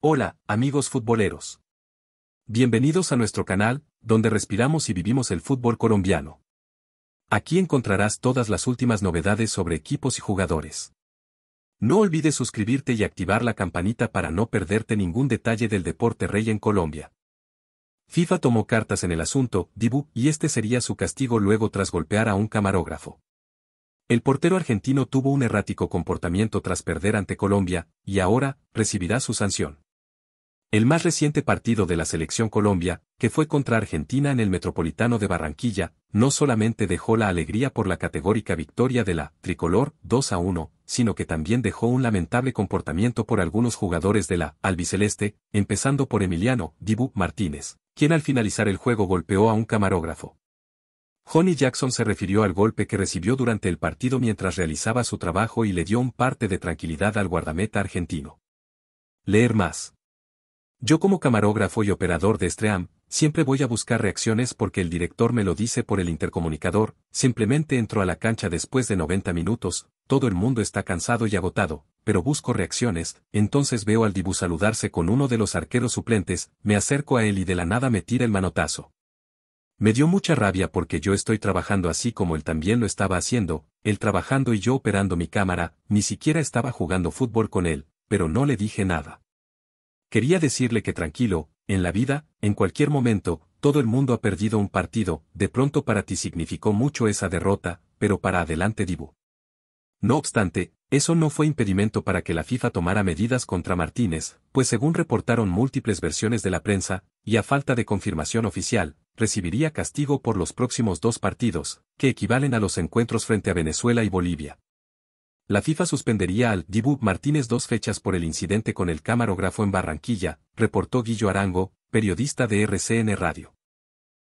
Hola, amigos futboleros. Bienvenidos a nuestro canal, donde respiramos y vivimos el fútbol colombiano. Aquí encontrarás todas las últimas novedades sobre equipos y jugadores. No olvides suscribirte y activar la campanita para no perderte ningún detalle del deporte rey en Colombia. FIFA tomó cartas en el asunto, Dibu, y este sería su castigo luego tras golpear a un camarógrafo. El portero argentino tuvo un errático comportamiento tras perder ante Colombia, y ahora, recibirá su sanción. El más reciente partido de la selección Colombia, que fue contra Argentina en el Metropolitano de Barranquilla, no solamente dejó la alegría por la categórica victoria de la tricolor 2 a 1, sino que también dejó un lamentable comportamiento por algunos jugadores de la albiceleste, empezando por Emiliano Dibu Martínez, quien al finalizar el juego golpeó a un camarógrafo. Johnny Jackson se refirió al golpe que recibió durante el partido mientras realizaba su trabajo y le dio un parte de tranquilidad al guardameta argentino. Leer más. Yo como camarógrafo y operador de Stream, siempre voy a buscar reacciones porque el director me lo dice por el intercomunicador, simplemente entro a la cancha después de 90 minutos, todo el mundo está cansado y agotado, pero busco reacciones, entonces veo al Dibu saludarse con uno de los arqueros suplentes, me acerco a él y de la nada me tira el manotazo. Me dio mucha rabia porque yo estoy trabajando así como él también lo estaba haciendo, él trabajando y yo operando mi cámara, ni siquiera estaba jugando fútbol con él, pero no le dije nada. Quería decirle que tranquilo, en la vida, en cualquier momento, todo el mundo ha perdido un partido, de pronto para ti significó mucho esa derrota, pero para adelante Dibu. No obstante, eso no fue impedimento para que la FIFA tomara medidas contra Martínez, pues según reportaron múltiples versiones de la prensa, y a falta de confirmación oficial, recibiría castigo por los próximos dos partidos, que equivalen a los encuentros frente a Venezuela y Bolivia la FIFA suspendería al Dibu Martínez dos fechas por el incidente con el camarógrafo en Barranquilla, reportó Guillo Arango, periodista de RCN Radio.